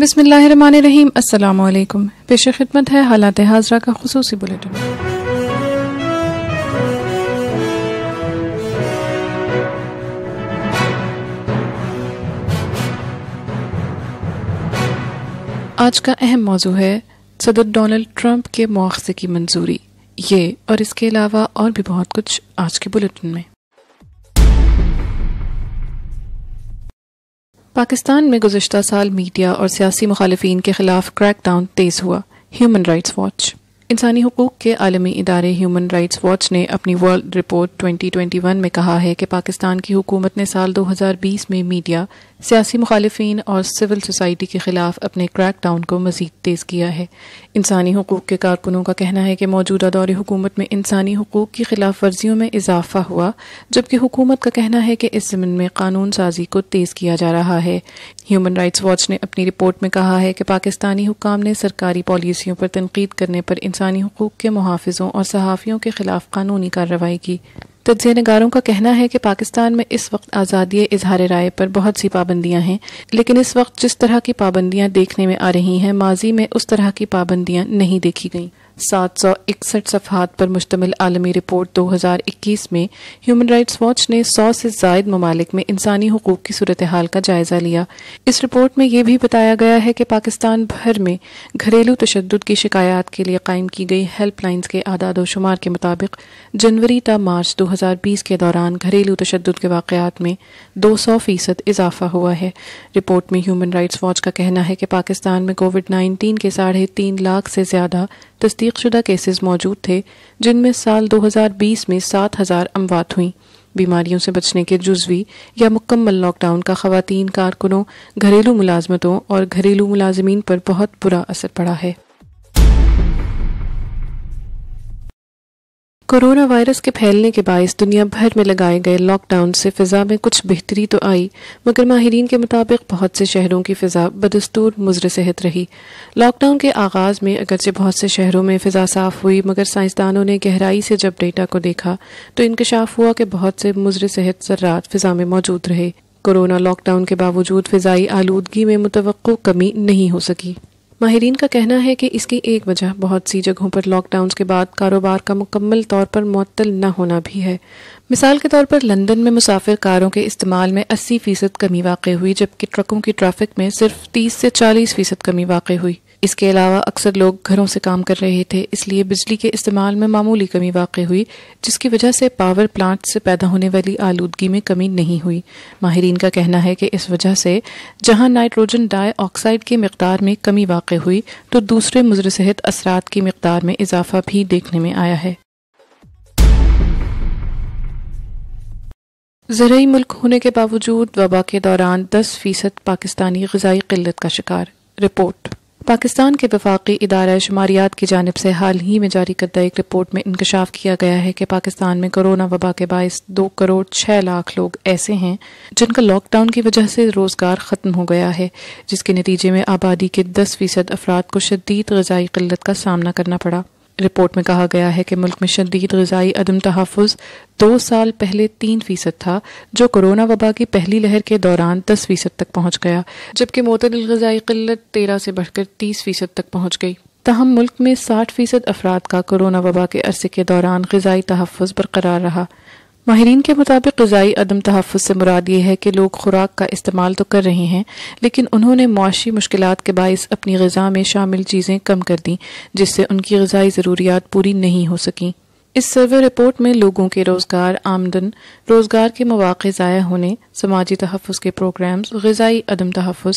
बिसमीम अल्लाम पेश खिदमत है हालात हाजरा का खसूस बुलेटिन आज का अहम मौजू है सदर डोनाल्ड ट्रंप के मुआवजे की मंजूरी ये और इसके अलावा और भी बहुत कुछ आज के बुलेटिन में पाकिस्तान में गुजशत साल मीडिया और सियासी मुखालफी के खिलाफ क्रैक डाउन तेज़ हुआ ह्यूमन राइट्स वॉच इंसानी हकूक़ के आलमी इदारे ह्यूमन राइट्स वॉच ने अपनी वर्ल्ड रिपोर्ट 2021 में कहा है कि पाकिस्तान की हुकूमत ने साल 2020 में मीडिया सियासी मुखालफन और सिविल सोसाइटी के खिलाफ अपने क्रैक डाउन को मजीद तेज़ किया है इंसानी हकूक़ के कारकुनों का कहना है कि मौजूदा दौर हुकूमत में इंसानी हकूक़ की खिलाफ वर्जियों में इजाफा हुआ जबकि हुकूमत का कहना है कि इस ज़मीन में कानून साजी को तेज़ किया जा रहा है ह्यूमन राइट्स वॉच ने अपनी रिपोर्ट में कहा है कि पाकिस्तानी हुकाम ने सरकारी पॉलिसियों पर तनकीद करने पर इंसानी हकूक़ के मुहाफ़ों और सहाफ़ियों के खिलाफ कानूनी कार्रवाई की तजिया नगारों का कहना है कि पाकिस्तान में इस वक्त आज़ादी इजहार राय पर बहुत सी पाबंदियां हैं लेकिन इस वक्त जिस तरह की पाबंदियां देखने में आ रही हैं माजी में उस तरह की पाबंदियां नहीं देखी गईं सात सौ इकसठ सफहत पर मुश्तमिल आलमी रिपोर्ट दो हज़ार इक्कीस में ह्यूमन राइट्स वॉच ने सौ से जायद ममालिक में इंसानी हकूक़ की सूरत हाल का जायज़ा लिया इस रिपोर्ट में यह भी बताया गया है कि पाकिस्तान भर में घरेलू तशद की शिकायत के लिए कायम की गई हेल्पलाइंस के आदाद शुमार के मुताबिक जनवरी त मार्च दो हज़ार बीस के दौरान घरेलू तशद के वाकत में दो सौ फीसद इजाफा हुआ है रिपोर्ट में ह्यूमन राइट्स वॉच का कहना है कि पाकिस्तान में कोविड नाइन्टीन के साढ़े तीन लाख से ज़्यादा तस्दीकशुदा केसेस मौजूद थे जिनमें साल 2020 में 7000 हज़ार अमवात हुई बीमारियों से बचने के जुजवी या मुकम्मल लॉकडाउन का खातन कारकुनों घरेलू मुलाजमतों और घरेलू मुलाजमीन पर बहुत बुरा असर पड़ा है कोरोना वायरस के फैलने के बायस दुनिया भर में लगाए गए लॉकडाउन से फ़िज़ा में कुछ बेहतरी तो आई मगर माहरीन के मुताबिक बहुत से शहरों की फ़िज़ा बदस्तूर मुजर सेहत रही लॉकडाउन के आगाज़ में अगरचे बहुत से शहरों में फ़िज़ा साफ़ हुई मगर साइंसदानों ने गहराई से जब डेटा को देखा तो इंकशाफ हुआ कि बहुत से मुजर सेहत ज़रात फ़िज़ा में मौजूद रहे कोरोना लॉकडाउन के बावजूद फ़िज़ाई आलूदगी में मुतव कमी नहीं हो सकी माहरीन का कहना है कि इसकी एक वजह बहुत सी जगहों पर लॉकडाउन के बाद कारोबार का मुकम्मल तौर पर मअतल न होना भी है मिसाल के तौर पर लंदन में मुसाफिर कारों के इस्तेमाल में 80 फीसद कमी वाक़ हुई जबकि ट्रकों की ट्रैफिक में सिर्फ 30 से 40 फीसद कमी वाक़ हुई इसके अलावा अक्सर लोग घरों से काम कर रहे थे इसलिए बिजली के इस्तेमाल में मामूली कमी वाक़ हुई जिसकी वजह से पावर प्लांट से पैदा होने वाली आलूदगी में कमी नहीं हुई माहरीन का कहना है कि इस वजह से जहां नाइट्रोजन डाई ऑक्साइड की मकदार में कमी वाक़ हुई तो दूसरे मुजर सेहत असरात की मकदार में इजाफा भी देखने में आया है जरिए मुल्क होने के बावजूद वबा के दौरान दस फ़ीसद पाकिस्तानी गजाई किल्लत का शिकार रिपोर्ट पाकिस्तान के वफाकी इदारा शुमारियात की जानब से हाल ही में जारी करदा एक रिपोर्ट में इंकशाफ किया गया है कि पाकिस्तान में कोरोना वबा के बायस दो करोड़ छः लाख लोग ऐसे हैं जिनका लॉकडाउन की वजह से रोज़गार ख़त्म हो गया है जिसके नतीजे में आबादी के दस फीसद अफराद को शदीद गजाई किल्लत का सामना करना पड़ा रिपोर्ट में कहा गया है कि मुल्क में शदीद गजाई अदम तहफ़ दो साल पहले तीन फीसद था जो कोरोना वबा की पहली लहर के दौरान दस फीसद तक पहुँच गया जबकि मोतल गजाई किल्लत तेरह से बढ़कर तीस फीसद तक पहुँच गई तहम मुल्क में साठ फीसद अफराद का कोरोना वबा के अरसे के दौरान गजाई तहफ़ बरकरार रहा माहरीन के मुताबिक गज़ाई अदम तहफ़ से मुराद ये है कि लोग खुराक का इस्तेमाल तो कर रहे हैं लेकिन उन्होंने मुआशी मुश्किल के बायस अपनी गज़ा में शामिल चीज़ें कम कर दी जिससे उनकी गज़ाई ज़रूरियात पूरी नहीं हो सकें इस सर्वे रिपोर्ट में लोगों के रोज़गार आमदन रोज़गार के मौके ज़ाया होने समाजी तहफ़ के प्रोग्राम्स गज़ाई अदम तहफ़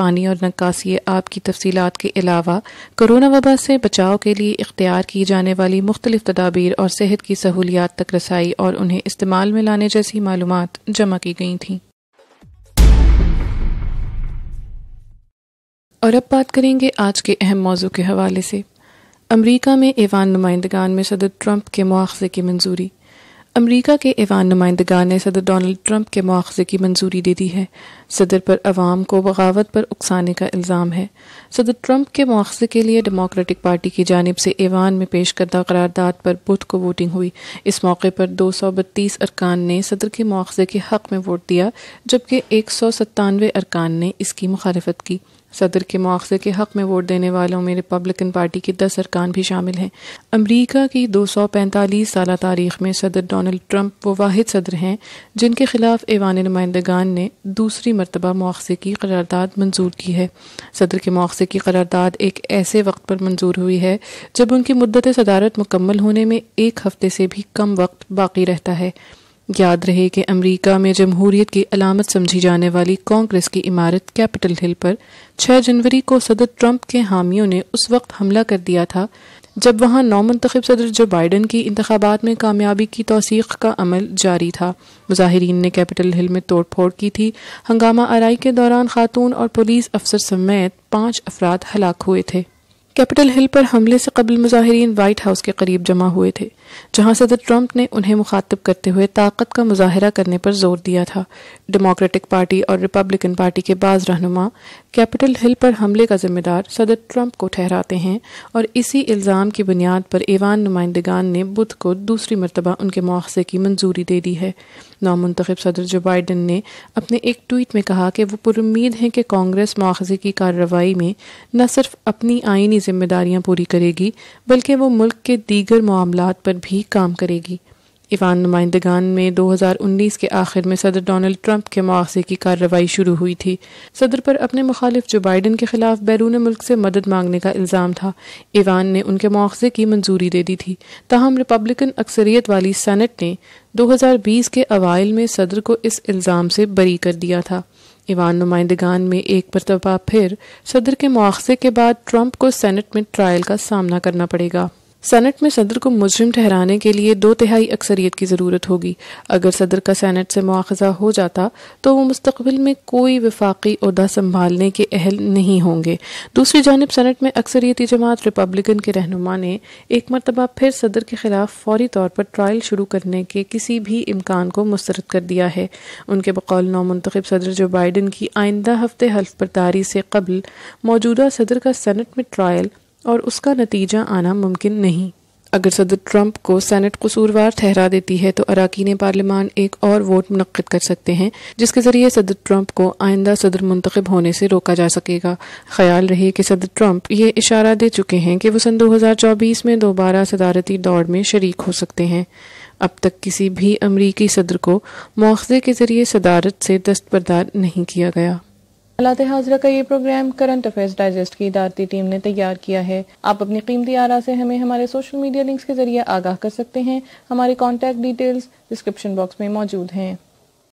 पानी और नक्काशी आब की तफसीत के अलावा कोरोना वबा से बचाव के लिए इख्तियार की जाने वाली मुख्तलिफ तदाबीर और सेहत की सहूलियात तक रसाई और उन्हें इस्तेमाल में लाने जैसी मालूम जमा की गई थी और अब बात करेंगे आज के अहम मौजू के हवाले से अमरीका में ईवान नुमाइंदगान में सदर ट्रंप के मुआवजे की मंजूरी अमरीका के ईवान नुमाइंदगान ने सदर डोनल्ड ट्रंप के मुआवजे की मंजूरी दे दी है सदर पर अवाम को बगावत पर उकसाने का इल्ज़ाम है सदर ट्रंप के मुआवजे के लिए डेमोक्रेटिक पार्टी की जानब से ईवान में पेश करदा करारदादा पर बुध को वोटिंग हुई इस मौके पर दो सौ बत्तीस अरकान ने सदर के मुआवजे के हक में वोट दिया जबकि एक सौ सत्तानवे अरकान ने इसकी मुखालफत की सदर के मुआवजे के हक़ में वोट देने वालों में रिपब्लिकन पार्टी के दस अरकान भी शामिल हैं अमरीका की दो सौ पैंतालीस साल तारीख में सदर डोनल्ड ट्रंप वो वाहिद सदर हैं जिनके खिलाफ ऐवान नुमाइंदगान ने दूसरी मरतबा मुआवजे की करारदाद मंजूर की है सदर के मुआवजे की करारदाद एक ऐसे वक्त पर मंजूर हुई है जब उनकी मुद्दत सदारत मुकम्मल होने में एक हफ्ते से भी कम वक्त बाकी रहता है याद रहे कि अमेरिका में जमहूरियत की अलामत समझी जाने वाली कांग्रेस की इमारत कैपिटल हिल पर 6 जनवरी को सदर ट्रंप के हामियों ने उस वक्त हमला कर दिया था जब वहां नौमंतखब सदर जो बाइडन की इंतबात में कामयाबी की तोसीक का अमल जारी था मुजाहरीन ने कैपिटल हिल में तोड़ फोड़ की थी हंगामा आरई के दौरान खातून और पुलिस अफसर समेत पांच अफराद हलाक हुए थे कैपिटल हिल पर हमले से कबल मुजाहरीन वाइट हाउस के करीब जमा हुए थे जहां सदर ट्रंप ने उन्हें मुखातब करते हुए ताकत का मुजाहरा करने पर जोर दिया था डेमोक्रेटिक पार्टी और रिपब्लिकन पार्टी के बाज रहनुमा कैपिटल हिल पर हमले का जिम्मेदार सदर ट्रंप को ठहराते हैं और इसी इल्ज़ाम की बुनियाद पर ईवान नुमाइंदगान ने बुध को दूसरी मरतबा उनके मुआवजे की मंजूरी दे दी है नाम मंतखब सदर जो बाइडन ने अपने एक ट्वीट में कहा कि वो पुरुद हैं कि कांग्रेस मुआवजे की कार्रवाई में न सिर्फ अपनी आइनी जिम्मेदारियाँ पूरी करेगी बल्कि वो मुल्क के दीगर मामलों पर भी काम करेगी ईवान नुमाइंदान में दो हज़ार उन्नीस के आखिर में सदर डोनल्ड ट्रंप के मुआवजे की कार्रवाई शुरू हुई थी सदर पर अपने मुखालिफ जो बाइडन के खिलाफ बैरून मुल्क से मदद मांगने का इल्ज़ाम था ईवान ने उनके मुआवजे की मंजूरी दे दी थी ताहम रिपब्लिकन अक्सरियत वाली सैनट ने दो हजार बीस के अवाइल में सदर को इस इल्ज़ाम से बरी कर दिया था ईवान नुमाइंदगान में एक मरतबा फिर सदर के मुआवजे के बाद ट्रंप को सैनट में ट्रायल का सामना करना पड़ेगा सेनेट में सदर को मुजरिम ठहराने के लिए दो तिहाई अक्सरियत की ज़रूरत होगी अगर सदर का सेनेट से मुआजा हो जाता तो वो मुस्तबिल में कोई विफाक़ी अहदा संभालने के अहल नहीं होंगे दूसरी जानब सेनेट में अक्सरियती जमात रिपब्लिकन के रहनुमा ने एक मरतबा फिर सदर के खिलाफ फौरी तौर पर ट्रायल शुरू करने के किसी भी इम्कान को मुस्रद कर दिया है उनके बकौल नामंतखब सदर जो बाइडन की आइंदा हफ्ते हल्फ बरदारी से कबल मौजूदा सदर का सेनेट में ट्रायल और उसका नतीजा आना मुमकिन नहीं अगर सदर ट्रंप को सेनेट कसूरवार ठहरा देती है तो अरकान पार्लियामान एक और वोट मनद कर सकते हैं जिसके जरिए सदर ट्रंप को आइंदा सदर मंतखब होने से रोका जा सकेगा ख्याल रहे कि सदर ट्रंप ये इशारा दे चुके हैं कि वो सन 2024 में दोबारा सदारती दौड़ में शरीक हो सकते हैं अब तक किसी भी अमरीकी सदर को मुआवजे के जरिए सदारत से दस्तबरदार नहीं किया गया अल्लाह हाजरा का ये प्रोग्राम करंट अफेयर्स डाइजेस्ट की इदारती टीम ने तैयार किया है आप अपनी कीमती आरा से हमें हमारे सोशल मीडिया लिंक्स के जरिए आगाह कर सकते हैं हमारे कॉन्टैक्ट डिटेल्स डिस्क्रिप्शन बॉक्स में मौजूद हैं